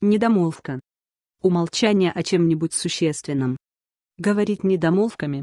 Недомолвка. Умолчание о чем-нибудь существенном. Говорить недомолвками